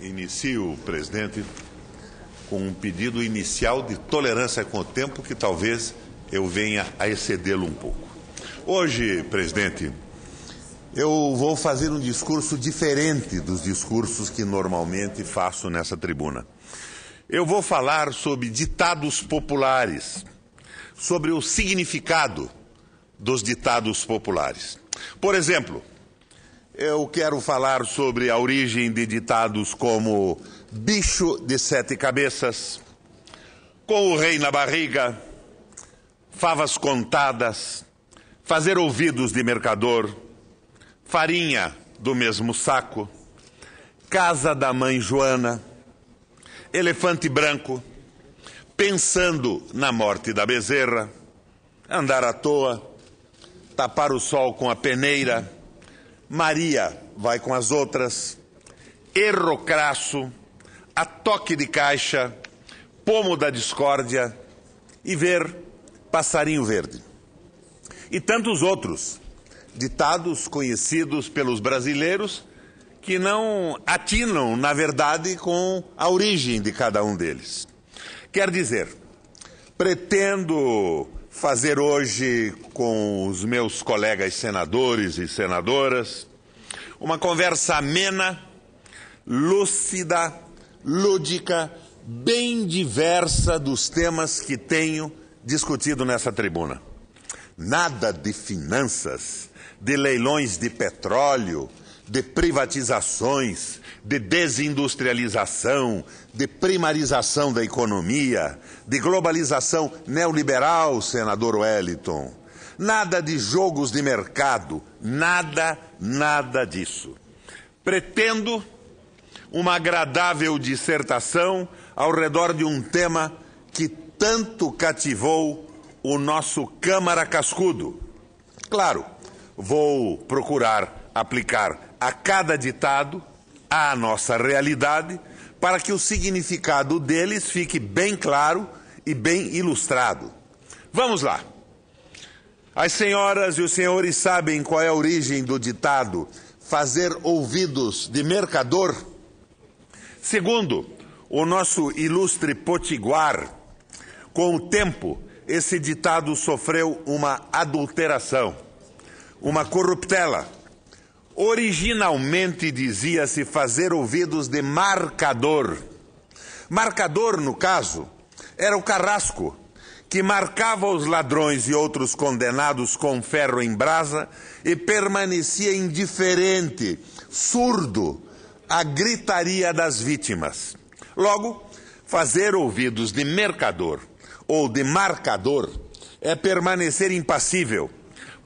inicio, presidente, com um pedido inicial de tolerância com o tempo, que talvez eu venha a excedê-lo um pouco. Hoje, presidente, eu vou fazer um discurso diferente dos discursos que normalmente faço nessa tribuna. Eu vou falar sobre ditados populares, sobre o significado dos ditados populares. Por exemplo, eu quero falar sobre a origem de ditados como bicho de sete cabeças, com o rei na barriga, favas contadas, fazer ouvidos de mercador, farinha do mesmo saco, casa da mãe Joana, elefante branco, pensando na morte da bezerra, andar à toa, tapar o sol com a peneira Maria vai com as outras, erro crasso, a toque de caixa, pomo da discórdia e ver passarinho verde. E tantos outros ditados conhecidos pelos brasileiros que não atinam, na verdade, com a origem de cada um deles. Quer dizer, pretendo fazer hoje com os meus colegas senadores e senadoras uma conversa amena, lúcida, lúdica, bem diversa dos temas que tenho discutido nessa tribuna. Nada de finanças, de leilões de petróleo, de privatizações, de desindustrialização, de primarização da economia, de globalização neoliberal, senador Wellington. Nada de jogos de mercado, nada, nada disso. Pretendo uma agradável dissertação ao redor de um tema que tanto cativou o nosso Câmara Cascudo. Claro, vou procurar aplicar a cada ditado à nossa realidade para que o significado deles fique bem claro e bem ilustrado. Vamos lá. As senhoras e os senhores sabem qual é a origem do ditado fazer ouvidos de mercador? Segundo, o nosso ilustre Potiguar, com o tempo, esse ditado sofreu uma adulteração, uma corruptela Originalmente dizia-se fazer ouvidos de marcador. Marcador, no caso, era o carrasco que marcava os ladrões e outros condenados com ferro em brasa e permanecia indiferente, surdo à gritaria das vítimas. Logo, fazer ouvidos de mercador ou de marcador é permanecer impassível,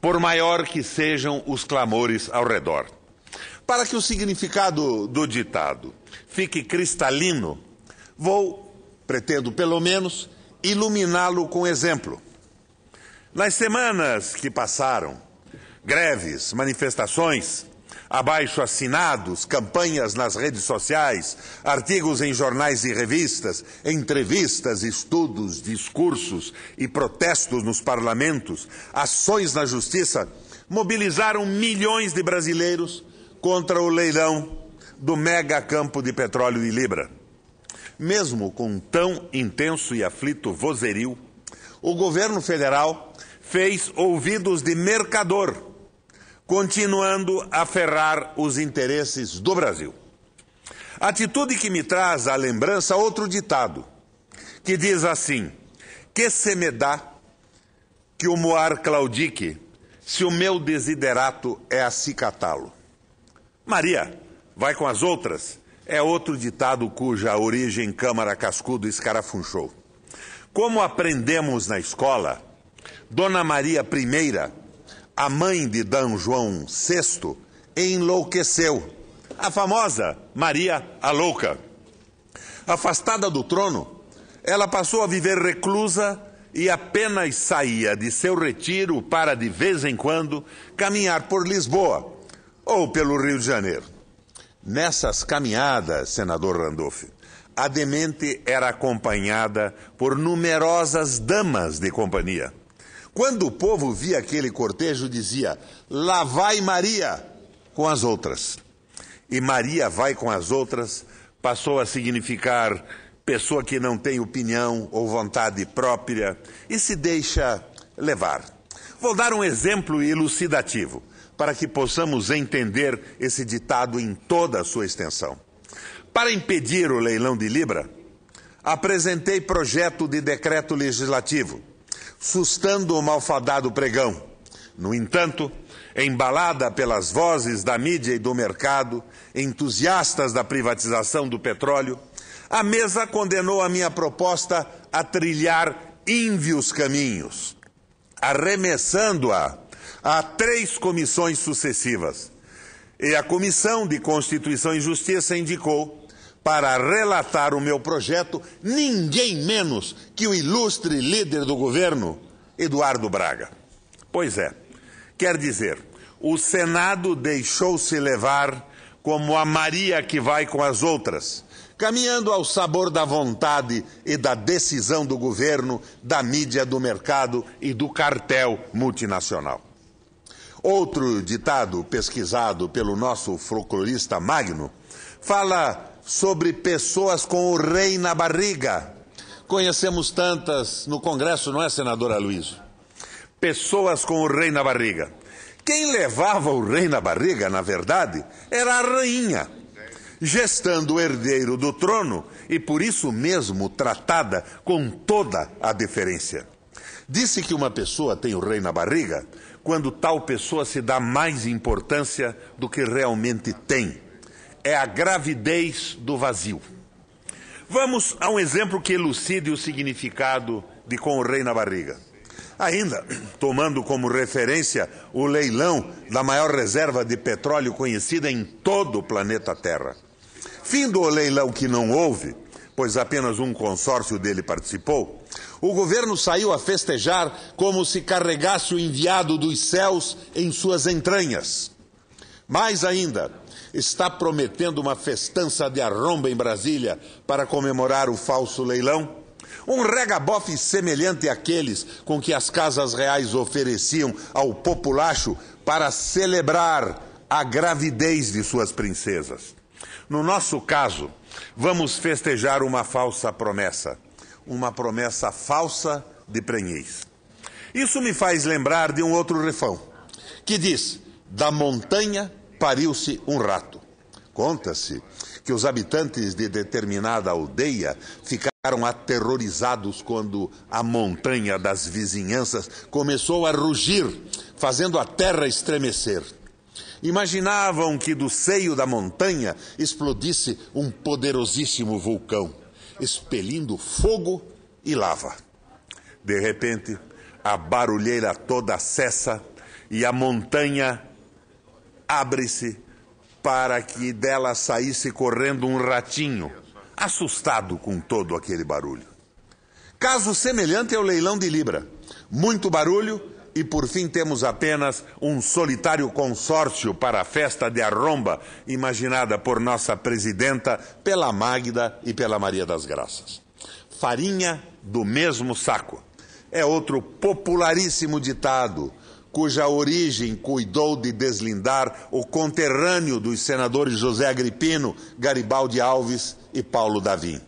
por maior que sejam os clamores ao redor. Para que o significado do ditado fique cristalino, vou, pretendo pelo menos, iluminá-lo com exemplo. Nas semanas que passaram, greves, manifestações, abaixo assinados, campanhas nas redes sociais, artigos em jornais e revistas, entrevistas, estudos, discursos e protestos nos parlamentos, ações na justiça, mobilizaram milhões de brasileiros contra o leilão do mega campo de petróleo de Libra. Mesmo com tão intenso e aflito vozerio, o governo federal fez ouvidos de mercador continuando a ferrar os interesses do Brasil. Atitude que me traz à lembrança outro ditado, que diz assim: Que se me dá que o moar claudique, se o meu desiderato é acicatá-lo. Assim Maria, vai com as outras, é outro ditado cuja origem Câmara Cascudo escarafunchou. Como aprendemos na escola, Dona Maria I a mãe de D. João VI enlouqueceu. A famosa Maria a Louca. Afastada do trono, ela passou a viver reclusa e apenas saía de seu retiro para, de vez em quando, caminhar por Lisboa ou pelo Rio de Janeiro. Nessas caminhadas, senador Randolph, a demente era acompanhada por numerosas damas de companhia. Quando o povo via aquele cortejo, dizia: Lá vai Maria com as outras. E Maria vai com as outras passou a significar pessoa que não tem opinião ou vontade própria e se deixa levar. Vou dar um exemplo elucidativo para que possamos entender esse ditado em toda a sua extensão. Para impedir o leilão de Libra, apresentei projeto de decreto legislativo sustando o malfadado pregão. No entanto, embalada pelas vozes da mídia e do mercado, entusiastas da privatização do petróleo, a mesa condenou a minha proposta a trilhar ínvios caminhos, arremessando-a a três comissões sucessivas. E a Comissão de Constituição e Justiça indicou para relatar o meu projeto ninguém menos que o ilustre líder do governo, Eduardo Braga. Pois é, quer dizer, o Senado deixou-se levar como a Maria que vai com as outras, caminhando ao sabor da vontade e da decisão do governo, da mídia, do mercado e do cartel multinacional. Outro ditado pesquisado pelo nosso folclorista Magno fala sobre pessoas com o rei na barriga. Conhecemos tantas no Congresso, não é, senadora Luísa Pessoas com o rei na barriga. Quem levava o rei na barriga, na verdade, era a rainha, gestando o herdeiro do trono e por isso mesmo tratada com toda a deferência. Disse que uma pessoa tem o rei na barriga quando tal pessoa se dá mais importância do que realmente tem é a gravidez do vazio. Vamos a um exemplo que elucide o significado de com o rei na barriga. Ainda, tomando como referência o leilão da maior reserva de petróleo conhecida em todo o planeta Terra. Fim do leilão que não houve, pois apenas um consórcio dele participou, o governo saiu a festejar como se carregasse o enviado dos céus em suas entranhas. Mais ainda, está prometendo uma festança de arromba em Brasília para comemorar o falso leilão? Um regabofe semelhante àqueles com que as casas reais ofereciam ao populacho para celebrar a gravidez de suas princesas. No nosso caso, vamos festejar uma falsa promessa, uma promessa falsa de prenhez. Isso me faz lembrar de um outro refrão que diz: da montanha pariu-se um rato. Conta-se que os habitantes de determinada aldeia ficaram aterrorizados quando a montanha das vizinhanças começou a rugir, fazendo a terra estremecer. Imaginavam que do seio da montanha explodisse um poderosíssimo vulcão, expelindo fogo e lava. De repente, a barulheira toda cessa e a montanha abre-se para que dela saísse correndo um ratinho, assustado com todo aquele barulho. Caso semelhante ao leilão de Libra. Muito barulho e por fim temos apenas um solitário consórcio para a festa de arromba imaginada por nossa presidenta, pela Magda e pela Maria das Graças. Farinha do mesmo saco. É outro popularíssimo ditado cuja origem cuidou de deslindar o conterrâneo dos senadores José Agripino, Garibaldi Alves e Paulo Davim.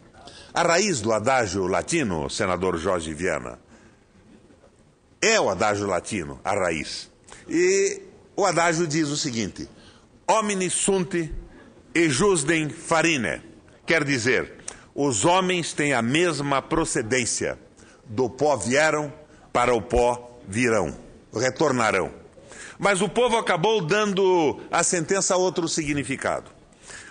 A raiz do adágio latino, senador Jorge Viana, é o adágio latino, a raiz. E o adágio diz o seguinte: Omni sunt e jusdem farine. Quer dizer, os homens têm a mesma procedência. Do pó vieram, para o pó virão retornarão. Mas o povo acabou dando a sentença outro significado.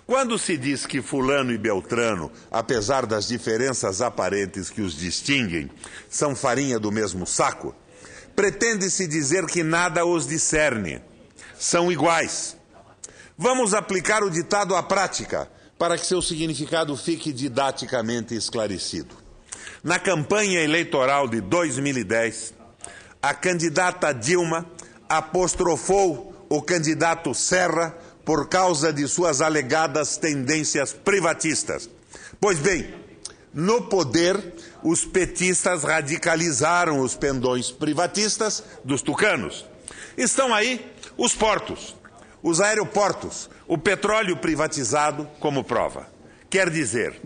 Quando se diz que Fulano e Beltrano, apesar das diferenças aparentes que os distinguem, são farinha do mesmo saco, pretende-se dizer que nada os discerne, são iguais. Vamos aplicar o ditado à prática, para que seu significado fique didaticamente esclarecido. Na campanha eleitoral de 2010, a candidata Dilma apostrofou o candidato Serra por causa de suas alegadas tendências privatistas. Pois bem, no poder, os petistas radicalizaram os pendões privatistas dos tucanos. Estão aí os portos, os aeroportos, o petróleo privatizado como prova. Quer dizer,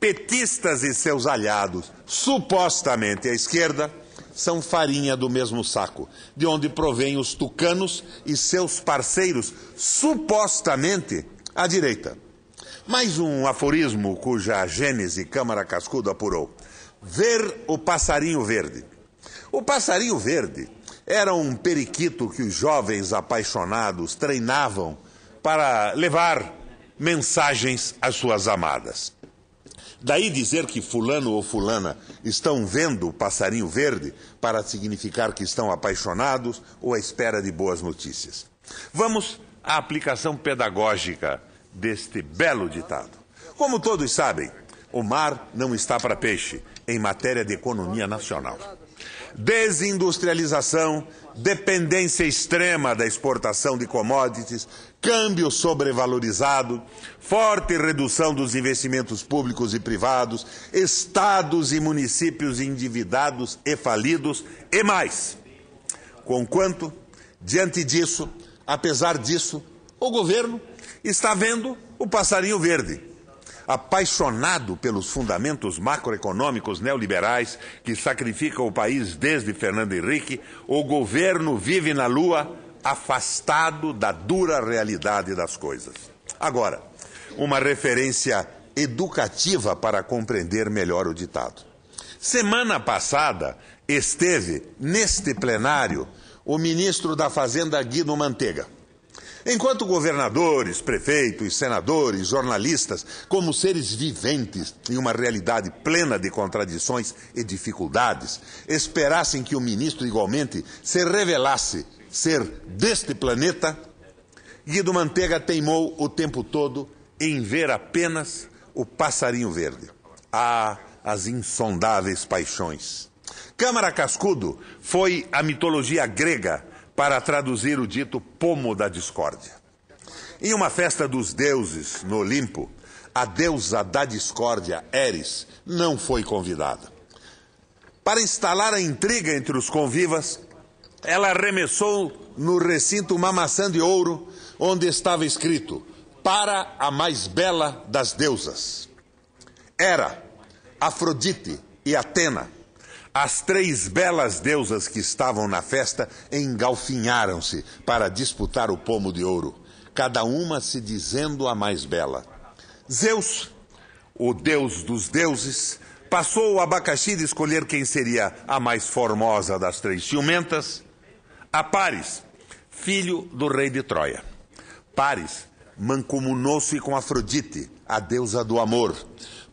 petistas e seus aliados, supostamente à esquerda, são farinha do mesmo saco, de onde provém os tucanos e seus parceiros, supostamente à direita. Mais um aforismo cuja gênese Câmara Cascudo apurou. Ver o passarinho verde. O passarinho verde era um periquito que os jovens apaixonados treinavam para levar mensagens às suas amadas. Daí dizer que fulano ou fulana estão vendo o passarinho verde para significar que estão apaixonados ou à espera de boas notícias. Vamos à aplicação pedagógica deste belo ditado. Como todos sabem, o mar não está para peixe em matéria de economia nacional. Desindustrialização, dependência extrema da exportação de commodities, câmbio sobrevalorizado, forte redução dos investimentos públicos e privados, estados e municípios endividados e falidos e mais. Conquanto, diante disso, apesar disso, o governo está vendo o passarinho verde apaixonado pelos fundamentos macroeconômicos neoliberais que sacrificam o país desde Fernando Henrique, o governo vive na lua afastado da dura realidade das coisas. Agora, uma referência educativa para compreender melhor o ditado. Semana passada esteve neste plenário o ministro da Fazenda Guido Manteiga. Enquanto governadores, prefeitos, senadores, jornalistas, como seres viventes em uma realidade plena de contradições e dificuldades, esperassem que o ministro igualmente se revelasse ser deste planeta, Guido Mantega teimou o tempo todo em ver apenas o passarinho verde. Ah, as insondáveis paixões. Câmara Cascudo foi a mitologia grega para traduzir o dito pomo da discórdia. Em uma festa dos deuses no Olimpo, a deusa da discórdia, Eris, não foi convidada. Para instalar a intriga entre os convivas, ela arremessou no recinto uma maçã de ouro onde estava escrito: Para a mais bela das deusas. Era Afrodite e Atena as três belas deusas que estavam na festa engalfinharam-se para disputar o pomo de ouro, cada uma se dizendo a mais bela. Zeus, o deus dos deuses, passou o abacaxi de escolher quem seria a mais formosa das três ciumentas, a Paris, filho do rei de Troia. Paris mancomunou-se com Afrodite, a deusa do amor,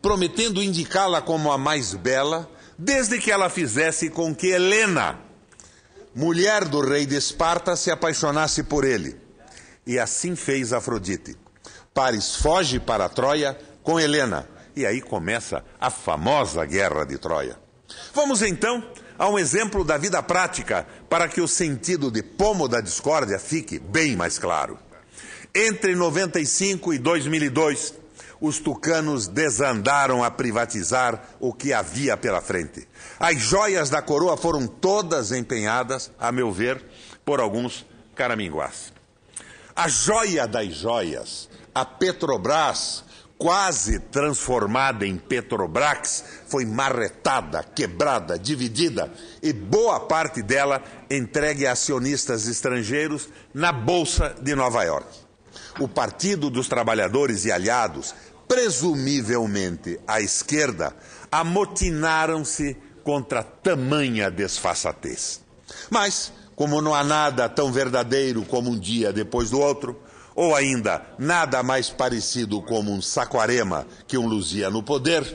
prometendo indicá-la como a mais bela desde que ela fizesse com que Helena, mulher do rei de Esparta, se apaixonasse por ele. E assim fez Afrodite. Paris foge para Troia com Helena. E aí começa a famosa Guerra de Troia. Vamos então a um exemplo da vida prática para que o sentido de pomo da discórdia fique bem mais claro. Entre 95 e 2002, os tucanos desandaram a privatizar o que havia pela frente. As joias da coroa foram todas empenhadas, a meu ver, por alguns caraminguás. A joia das joias, a Petrobras, quase transformada em Petrobrax, foi marretada, quebrada, dividida e boa parte dela entregue a acionistas estrangeiros na Bolsa de Nova York. O Partido dos Trabalhadores e Aliados presumivelmente a esquerda, amotinaram-se contra tamanha desfaçatez. Mas, como não há nada tão verdadeiro como um dia depois do outro, ou ainda nada mais parecido como um saquarema que um Luzia no poder,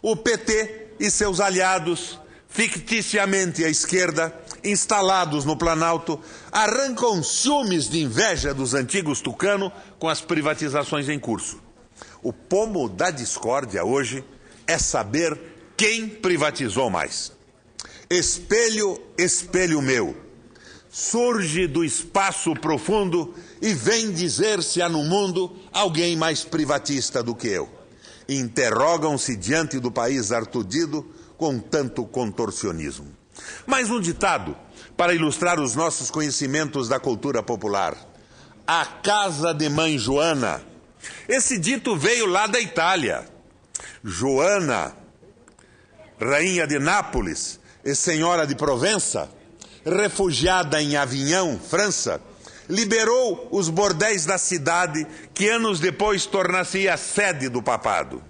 o PT e seus aliados, ficticiamente à esquerda, instalados no Planalto, arrancam ciúmes de inveja dos antigos tucano com as privatizações em curso. O pomo da discórdia hoje é saber quem privatizou mais. Espelho, espelho meu, surge do espaço profundo e vem dizer se há no mundo alguém mais privatista do que eu. Interrogam-se diante do país artudido com tanto contorcionismo. Mais um ditado para ilustrar os nossos conhecimentos da cultura popular. A casa de mãe Joana esse dito veio lá da Itália. Joana, rainha de Nápoles e senhora de Provença, refugiada em Avignon, França, liberou os bordéis da cidade, que anos depois tornaria a sede do papado.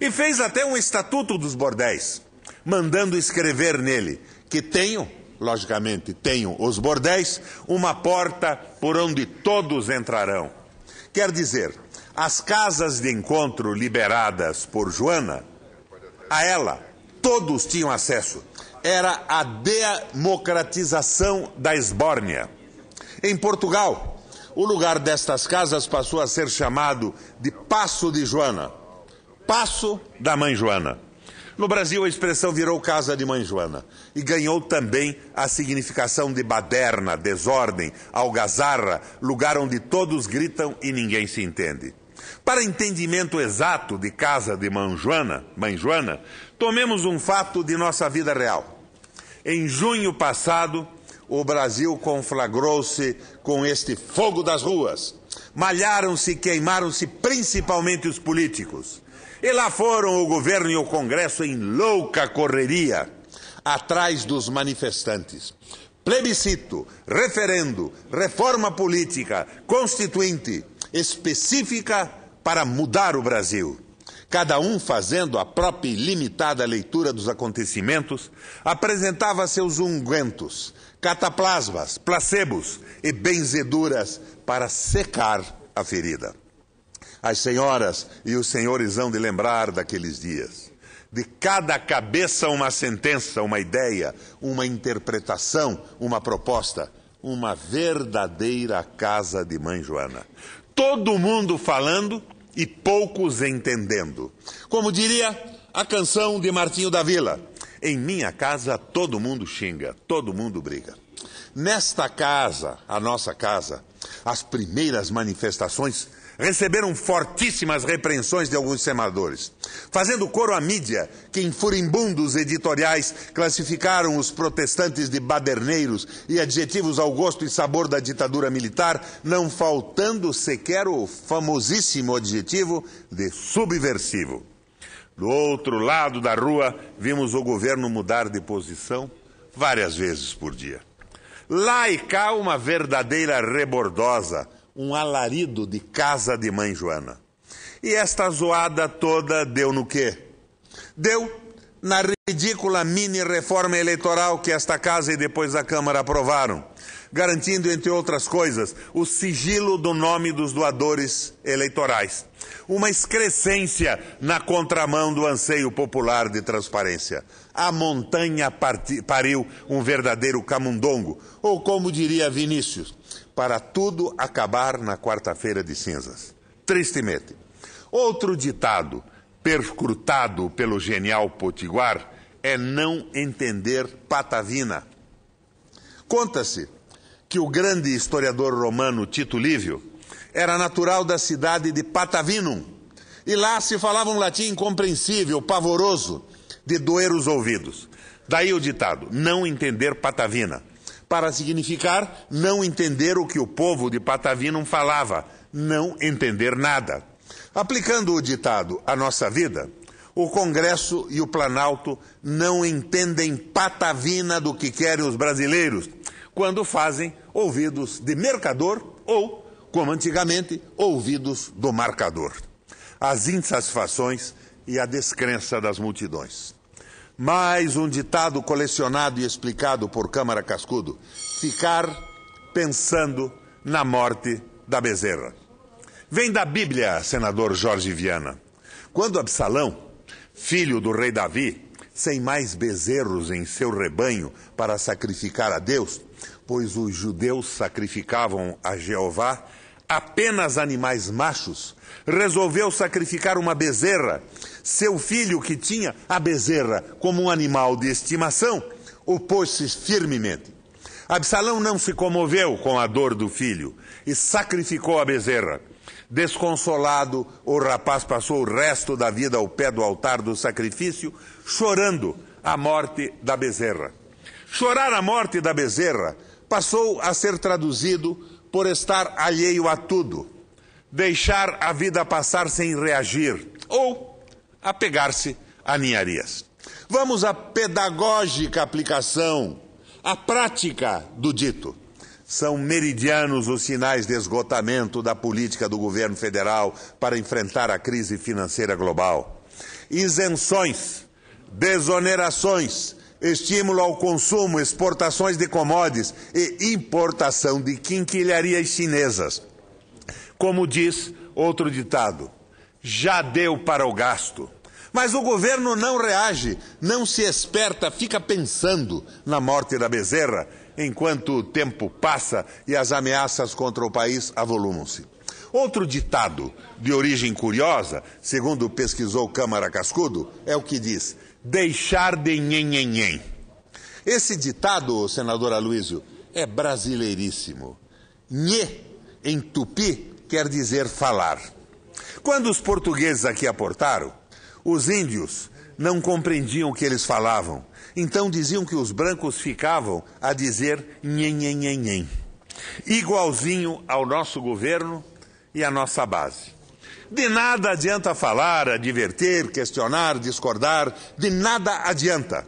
E fez até um estatuto dos bordéis, mandando escrever nele que tenho, logicamente, tenho os bordéis, uma porta por onde todos entrarão. Quer dizer, as casas de encontro liberadas por Joana, a ela, todos tinham acesso. Era a democratização da esbórnia. Em Portugal, o lugar destas casas passou a ser chamado de Passo de Joana. Passo da Mãe Joana. No Brasil, a expressão virou Casa de Mãe Joana e ganhou também a significação de baderna, desordem, algazarra, lugar onde todos gritam e ninguém se entende. Para entendimento exato de casa de mãe Joana, tomemos um fato de nossa vida real. Em junho passado, o Brasil conflagrou-se com este fogo das ruas. Malharam-se, queimaram-se principalmente os políticos. E lá foram o governo e o Congresso em louca correria atrás dos manifestantes. Plebiscito, referendo, reforma política, constituinte, específica para mudar o Brasil. Cada um fazendo a própria e limitada leitura dos acontecimentos, apresentava seus ungüentos, cataplasmas, placebos e benzeduras para secar a ferida. As senhoras e os senhores hão de lembrar daqueles dias. De cada cabeça, uma sentença, uma ideia, uma interpretação, uma proposta uma verdadeira casa de mãe Joana todo mundo falando e poucos entendendo. Como diria a canção de Martinho da Vila: Em minha casa todo mundo xinga, todo mundo briga. Nesta casa, a nossa casa, as primeiras manifestações receberam fortíssimas repreensões de alguns senadores, fazendo coro à mídia, que em furibundos editoriais classificaram os protestantes de baderneiros e adjetivos ao gosto e sabor da ditadura militar, não faltando sequer o famosíssimo adjetivo de subversivo. Do outro lado da rua, vimos o governo mudar de posição várias vezes por dia. Lá e cá, uma verdadeira rebordosa um alarido de casa de mãe Joana. E esta zoada toda deu no quê? Deu na ridícula mini reforma eleitoral que esta casa e depois a Câmara aprovaram garantindo, entre outras coisas, o sigilo do nome dos doadores eleitorais. Uma excrescência na contramão do anseio popular de transparência. A montanha pariu um verdadeiro camundongo, ou como diria Vinícius, para tudo acabar na quarta-feira de cinzas. Tristemente. Outro ditado, perscrutado pelo genial Potiguar, é não entender patavina. Conta-se que o grande historiador romano Tito Lívio era natural da cidade de Patavinum. E lá se falava um latim incompreensível, pavoroso, de doer os ouvidos. Daí o ditado: não entender Patavina, para significar não entender o que o povo de Patavinum falava, não entender nada. Aplicando o ditado à nossa vida, o Congresso e o Planalto não entendem patavina do que querem os brasileiros quando fazem ouvidos de mercador ou, como antigamente, ouvidos do marcador. As insatisfações e a descrença das multidões. Mais um ditado colecionado e explicado por Câmara Cascudo: ficar pensando na morte da bezerra. Vem da Bíblia, senador Jorge Viana. Quando Absalão, filho do rei Davi, sem mais bezerros em seu rebanho para sacrificar a Deus, pois os judeus sacrificavam a Jeová apenas animais machos, resolveu sacrificar uma bezerra, seu filho que tinha a bezerra como um animal de estimação, opôs-se firmemente. Absalão não se comoveu com a dor do filho e sacrificou a bezerra. Desconsolado, o rapaz passou o resto da vida ao pé do altar do sacrifício, chorando a morte da bezerra. Chorar a morte da bezerra passou a ser traduzido por estar alheio a tudo, deixar a vida passar sem reagir ou apegar-se a ninharias. Vamos à pedagógica aplicação, à prática do dito. São meridianos os sinais de esgotamento da política do governo federal para enfrentar a crise financeira global. Isenções, desonerações, estímulo ao consumo, exportações de commodities e importação de quinquilharias chinesas. Como diz outro ditado, já deu para o gasto. Mas o governo não reage, não se esperta, fica pensando na morte da bezerra, enquanto o tempo passa e as ameaças contra o país avolumam-se. Outro ditado de origem curiosa, segundo pesquisou Câmara Cascudo, é o que diz: deixar de nhenhenhen. Esse ditado, senador Aloysio, é brasileiríssimo. Nhe, em tupi, quer dizer falar. Quando os portugueses aqui aportaram, os índios não compreendiam o que eles falavam. Então diziam que os brancos ficavam a dizer nhenhenhenhen. Igualzinho ao nosso governo e à nossa base. De nada adianta falar, advertir, questionar, discordar, de nada adianta.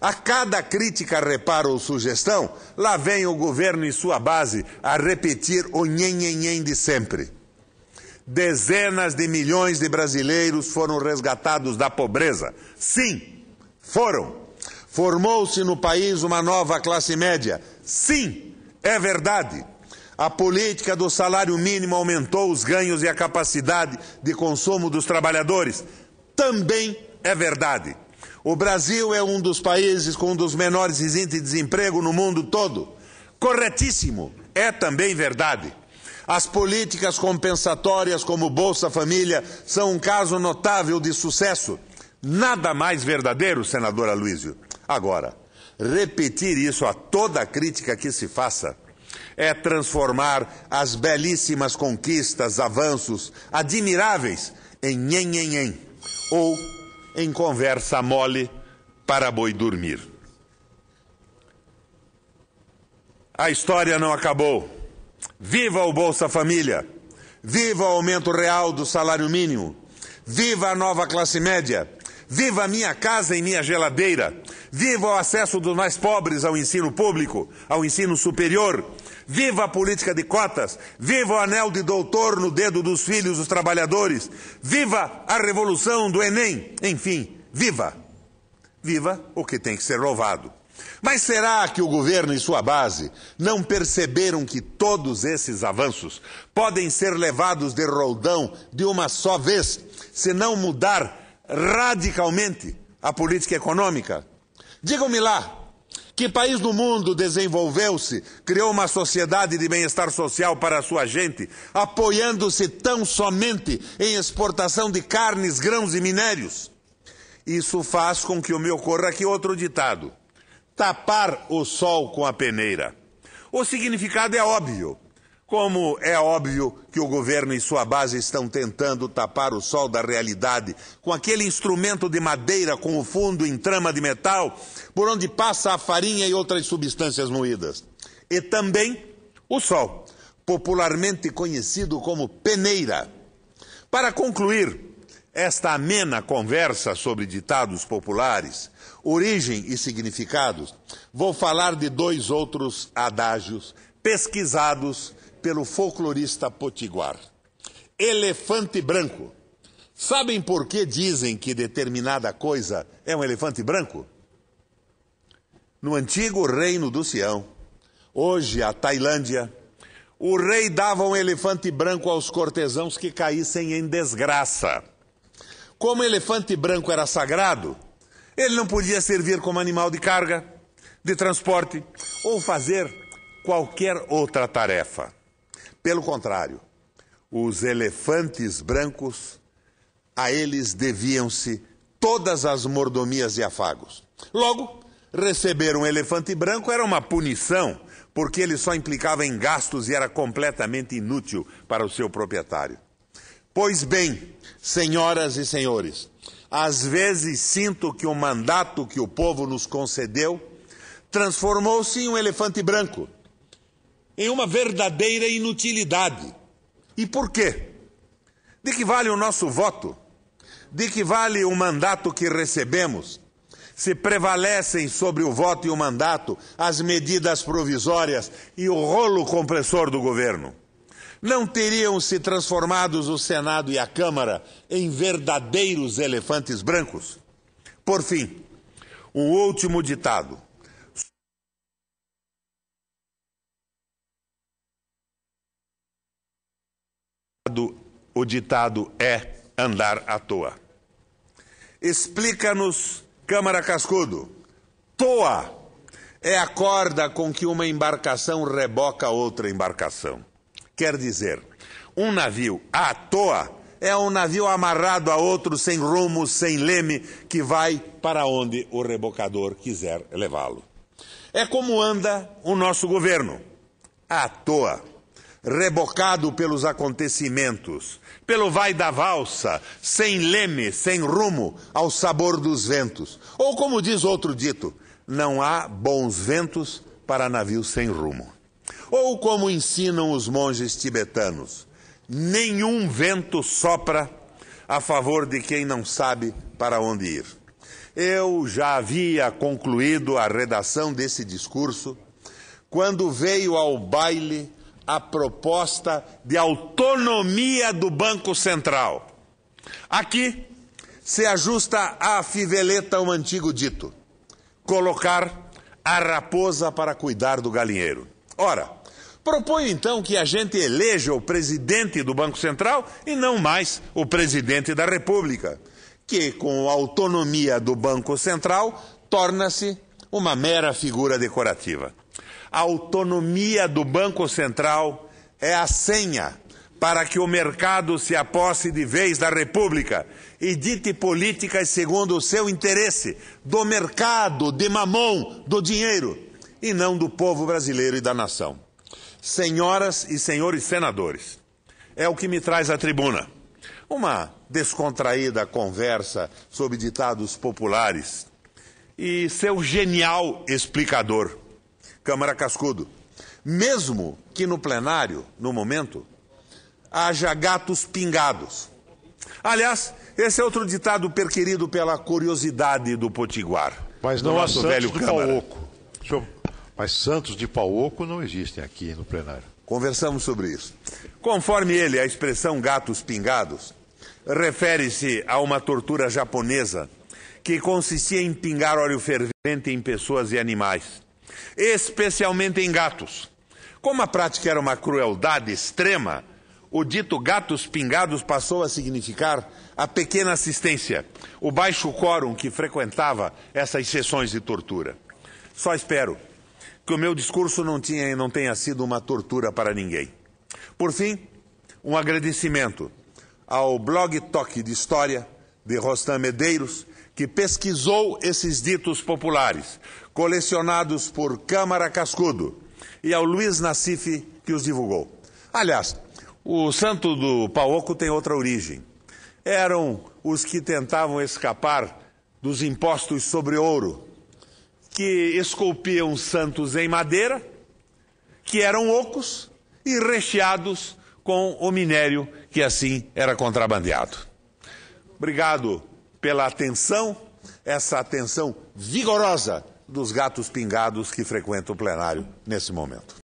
A cada crítica, reparo ou sugestão, lá vem o governo e sua base a repetir o nhenhenhen de sempre. Dezenas de milhões de brasileiros foram resgatados da pobreza. Sim, foram. Formou-se no país uma nova classe média. Sim, é verdade. A política do salário mínimo aumentou os ganhos e a capacidade de consumo dos trabalhadores. Também é verdade. O Brasil é um dos países com um dos menores índices de desemprego no mundo todo. Corretíssimo, é também verdade. As políticas compensatórias como Bolsa Família são um caso notável de sucesso. Nada mais verdadeiro, senador Aloysio. Agora, repetir isso a toda crítica que se faça é transformar as belíssimas conquistas, avanços admiráveis em nhen ou em conversa mole para boi dormir. A história não acabou. Viva o Bolsa Família! Viva o aumento real do salário mínimo! Viva a nova classe média! Viva a minha casa e minha geladeira! Viva o acesso dos mais pobres ao ensino público, ao ensino superior! Viva a política de cotas! Viva o anel de doutor no dedo dos filhos dos trabalhadores! Viva a revolução do Enem! Enfim, viva! Viva o que tem que ser louvado. Mas será que o governo e sua base não perceberam que todos esses avanços podem ser levados de roldão de uma só vez, se não mudar radicalmente a política econômica. Digam-me lá, que país do mundo desenvolveu-se, criou uma sociedade de bem-estar social para a sua gente, apoiando-se tão somente em exportação de carnes, grãos e minérios? Isso faz com que o me ocorra aqui outro ditado: tapar o sol com a peneira. O significado é óbvio. Como é óbvio que o governo e sua base estão tentando tapar o sol da realidade com aquele instrumento de madeira com o fundo em trama de metal, por onde passa a farinha e outras substâncias moídas. E também o sol, popularmente conhecido como peneira. Para concluir esta amena conversa sobre ditados populares, origem e significados, vou falar de dois outros adágios pesquisados pelo folclorista Potiguar. Elefante branco. Sabem por que dizem que determinada coisa é um elefante branco? No antigo reino do Sião, hoje a Tailândia, o rei dava um elefante branco aos cortesãos que caíssem em desgraça. Como elefante branco era sagrado, ele não podia servir como animal de carga, de transporte ou fazer qualquer outra tarefa. Pelo contrário, os elefantes brancos, a eles deviam-se todas as mordomias e afagos. Logo, receber um elefante branco era uma punição, porque ele só implicava em gastos e era completamente inútil para o seu proprietário. Pois bem, senhoras e senhores, às vezes sinto que o mandato que o povo nos concedeu transformou-se em um elefante branco em uma verdadeira inutilidade. E por quê? De que vale o nosso voto? De que vale o mandato que recebemos? Se prevalecem sobre o voto e o mandato as medidas provisórias e o rolo compressor do governo, não teriam se transformados o Senado e a Câmara em verdadeiros elefantes brancos? Por fim, um último ditado. O ditado é andar à toa. Explica-nos, Câmara Cascudo. Toa é a corda com que uma embarcação reboca outra embarcação. Quer dizer, um navio à toa é um navio amarrado a outro, sem rumo, sem leme, que vai para onde o rebocador quiser levá-lo. É como anda o nosso governo, à toa rebocado pelos acontecimentos, pelo vai da valsa, sem leme, sem rumo, ao sabor dos ventos. Ou como diz outro dito, não há bons ventos para navios sem rumo. Ou como ensinam os monges tibetanos, nenhum vento sopra a favor de quem não sabe para onde ir. Eu já havia concluído a redação desse discurso quando veio ao baile a proposta de autonomia do Banco Central. Aqui se ajusta à fiveleta um antigo dito: colocar a raposa para cuidar do galinheiro. Ora, proponho então que a gente eleja o presidente do Banco Central e não mais o presidente da República, que com a autonomia do Banco Central torna-se uma mera figura decorativa a autonomia do Banco Central é a senha para que o mercado se aposse de vez da República e dite políticas segundo o seu interesse, do mercado, de mamão, do dinheiro, e não do povo brasileiro e da nação. Senhoras e senhores senadores, é o que me traz à tribuna. Uma descontraída conversa sobre ditados populares e seu genial explicador Câmara Cascudo. Mesmo que no plenário, no momento, haja gatos pingados. Aliás, esse é outro ditado perquerido pela curiosidade do Potiguar. Mas não há Santos velho de Pauoco. Senhor, mas Santos de oco não existem aqui no plenário. Conversamos sobre isso. Conforme ele, a expressão gatos pingados refere-se a uma tortura japonesa que consistia em pingar óleo fervente em pessoas e animais especialmente em gatos. Como a prática era uma crueldade extrema, o dito gatos pingados passou a significar a pequena assistência, o baixo quórum que frequentava essas sessões de tortura. Só espero que o meu discurso não tinha não tenha sido uma tortura para ninguém. Por fim, um agradecimento ao blog Toque de História de Rostam Medeiros, que pesquisou esses ditos populares, colecionados por Câmara Cascudo, e ao Luiz Nassif, que os divulgou. Aliás, o santo do Paoco tem outra origem. Eram os que tentavam escapar dos impostos sobre ouro, que esculpiam santos em madeira, que eram ocos e recheados com o minério que assim era contrabandeado. Obrigado pela atenção, essa atenção vigorosa dos gatos pingados que frequentam o plenário nesse momento.